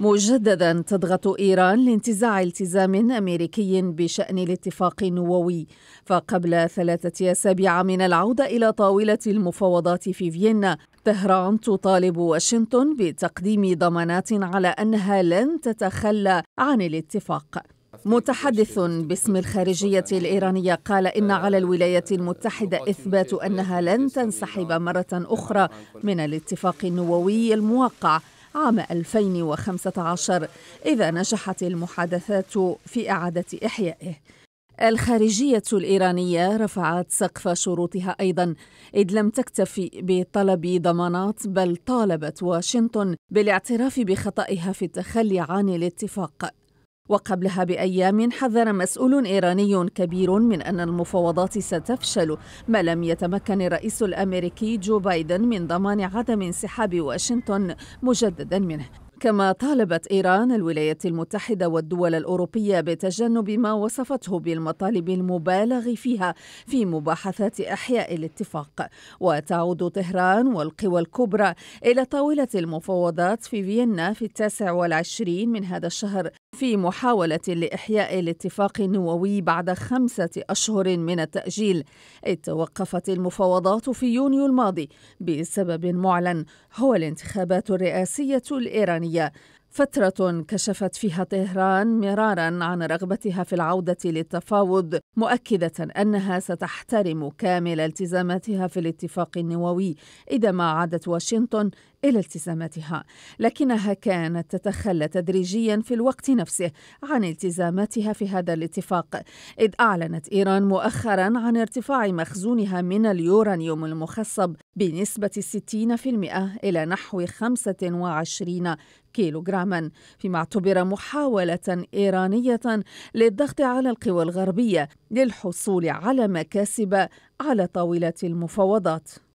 مجددا تضغط ايران لانتزاع التزام امريكي بشان الاتفاق النووي فقبل ثلاثه اسابيع من العوده الى طاوله المفاوضات في فيينا طهران تطالب واشنطن بتقديم ضمانات على انها لن تتخلى عن الاتفاق متحدث باسم الخارجية الإيرانية قال إن على الولايات المتحدة إثبات أنها لن تنسحب مرة أخرى من الاتفاق النووي الموقع عام 2015 إذا نجحت المحادثات في إعادة إحيائه الخارجية الإيرانية رفعت سقف شروطها أيضا إذ لم تكتفي بطلب ضمانات بل طالبت واشنطن بالاعتراف بخطئها في التخلي عن الاتفاق وقبلها بأيام حذر مسؤول إيراني كبير من أن المفاوضات ستفشل ما لم يتمكن الرئيس الأمريكي جو بايدن من ضمان عدم انسحاب واشنطن مجددا منه كما طالبت إيران الولايات المتحدة والدول الأوروبية بتجنب ما وصفته بالمطالب المبالغ فيها في مباحثات إحياء الاتفاق وتعود طهران والقوى الكبرى إلى طاولة المفاوضات في فيينا في التاسع والعشرين من هذا الشهر في محاولة لإحياء الاتفاق النووي بعد خمسة أشهر من التأجيل إذ توقفت المفاوضات في يونيو الماضي بسبب معلن هو الانتخابات الرئاسية الإيرانية الوطنية فترة كشفت فيها طهران مرارا عن رغبتها في العودة للتفاوض مؤكدة أنها ستحترم كامل التزاماتها في الاتفاق النووي إذا ما عادت واشنطن إلى التزاماتها، لكنها كانت تتخلى تدريجيا في الوقت نفسه عن التزاماتها في هذا الاتفاق، إذ أعلنت إيران مؤخرا عن ارتفاع مخزونها من اليورانيوم المخصب بنسبة 60% إلى نحو 25 كيلوغرام. عاما فيما اعتبر محاولة إيرانية للضغط على القوى الغربية للحصول على مكاسب على طاولة المفاوضات